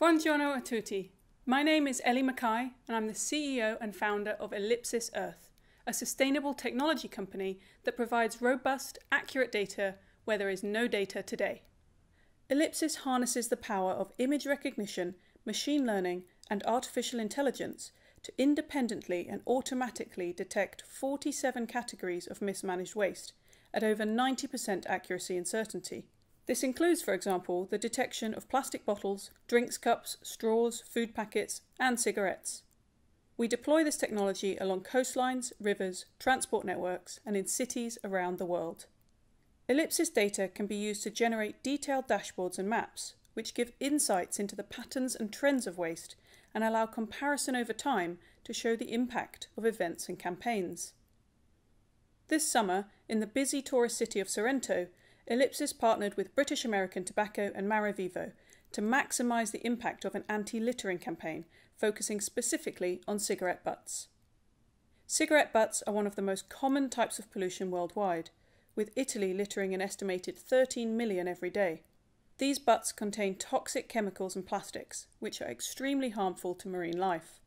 Buongiorno a tutti. My name is Ellie Mackay, and I'm the CEO and founder of Ellipsis Earth, a sustainable technology company that provides robust, accurate data where there is no data today. Ellipsis harnesses the power of image recognition, machine learning, and artificial intelligence to independently and automatically detect 47 categories of mismanaged waste at over 90% accuracy and certainty. This includes, for example, the detection of plastic bottles, drinks cups, straws, food packets, and cigarettes. We deploy this technology along coastlines, rivers, transport networks, and in cities around the world. Ellipsis data can be used to generate detailed dashboards and maps, which give insights into the patterns and trends of waste and allow comparison over time to show the impact of events and campaigns. This summer, in the busy tourist city of Sorrento, Ellipsis partnered with British American Tobacco and Maravivo to maximise the impact of an anti littering campaign focusing specifically on cigarette butts. Cigarette butts are one of the most common types of pollution worldwide, with Italy littering an estimated 13 million every day. These butts contain toxic chemicals and plastics, which are extremely harmful to marine life.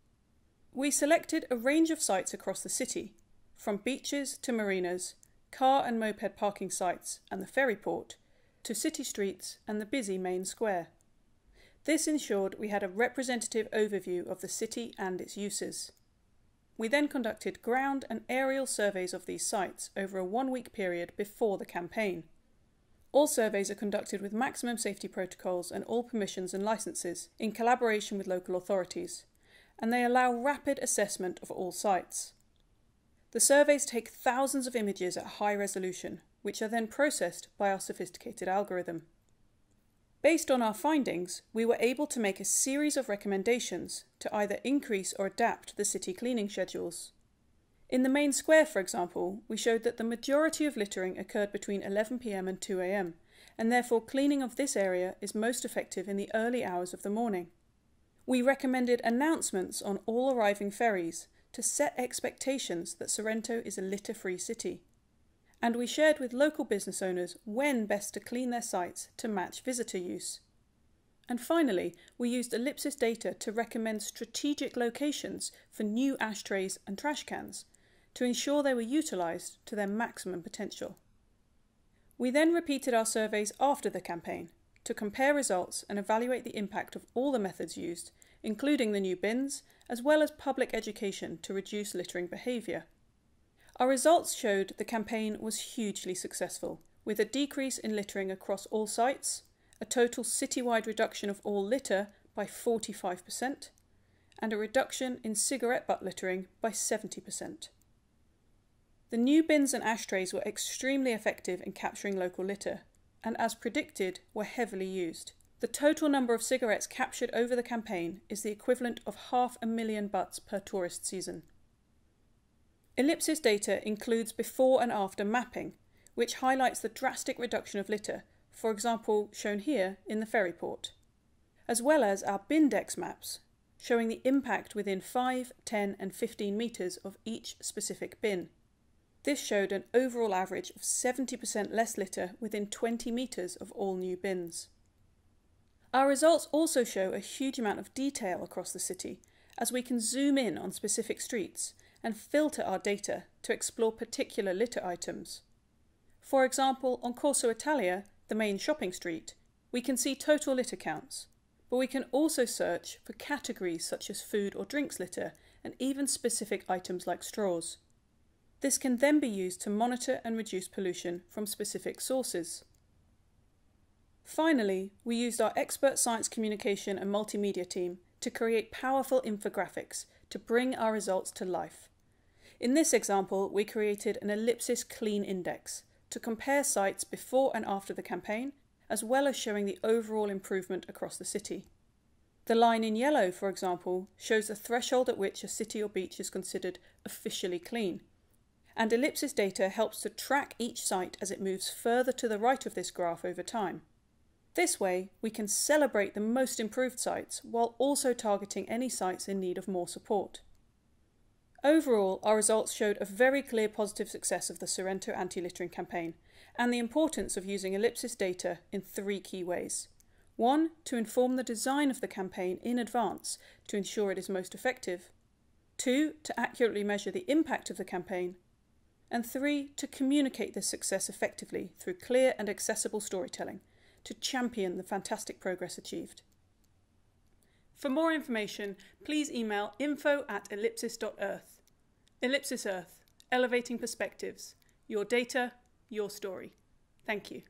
We selected a range of sites across the city, from beaches to marinas car and moped parking sites and the ferry port, to city streets and the busy main square. This ensured we had a representative overview of the city and its uses. We then conducted ground and aerial surveys of these sites over a one week period before the campaign. All surveys are conducted with maximum safety protocols and all permissions and licences in collaboration with local authorities, and they allow rapid assessment of all sites. The surveys take thousands of images at high resolution, which are then processed by our sophisticated algorithm. Based on our findings, we were able to make a series of recommendations to either increase or adapt the city cleaning schedules. In the main square, for example, we showed that the majority of littering occurred between 11pm and 2am, and therefore cleaning of this area is most effective in the early hours of the morning. We recommended announcements on all arriving ferries to set expectations that Sorrento is a litter free city. And we shared with local business owners when best to clean their sites to match visitor use. And finally, we used Ellipsis data to recommend strategic locations for new ashtrays and trash cans to ensure they were utilised to their maximum potential. We then repeated our surveys after the campaign to compare results and evaluate the impact of all the methods used including the new bins, as well as public education to reduce littering behaviour. Our results showed the campaign was hugely successful, with a decrease in littering across all sites, a total citywide reduction of all litter by 45%, and a reduction in cigarette butt littering by 70%. The new bins and ashtrays were extremely effective in capturing local litter, and as predicted, were heavily used. The total number of cigarettes captured over the campaign is the equivalent of half a million butts per tourist season. Ellipsis data includes before and after mapping, which highlights the drastic reduction of litter, for example, shown here in the ferry port, as well as our Bindex maps, showing the impact within 5, 10, and 15 metres of each specific bin. This showed an overall average of 70% less litter within 20 metres of all new bins. Our results also show a huge amount of detail across the city, as we can zoom in on specific streets and filter our data to explore particular litter items. For example, on Corso Italia, the main shopping street, we can see total litter counts, but we can also search for categories such as food or drinks litter and even specific items like straws. This can then be used to monitor and reduce pollution from specific sources. Finally, we used our expert science communication and multimedia team to create powerful infographics to bring our results to life. In this example, we created an ellipsis clean index to compare sites before and after the campaign, as well as showing the overall improvement across the city. The line in yellow, for example, shows the threshold at which a city or beach is considered officially clean. And ellipsis data helps to track each site as it moves further to the right of this graph over time. This way, we can celebrate the most improved sites while also targeting any sites in need of more support. Overall, our results showed a very clear positive success of the Sorrento anti littering campaign and the importance of using Ellipsis data in three key ways. One, to inform the design of the campaign in advance to ensure it is most effective. Two, to accurately measure the impact of the campaign. And three, to communicate this success effectively through clear and accessible storytelling to champion the fantastic progress achieved. For more information, please email info at ellipsis.earth. Ellipsis Earth, elevating perspectives, your data, your story. Thank you.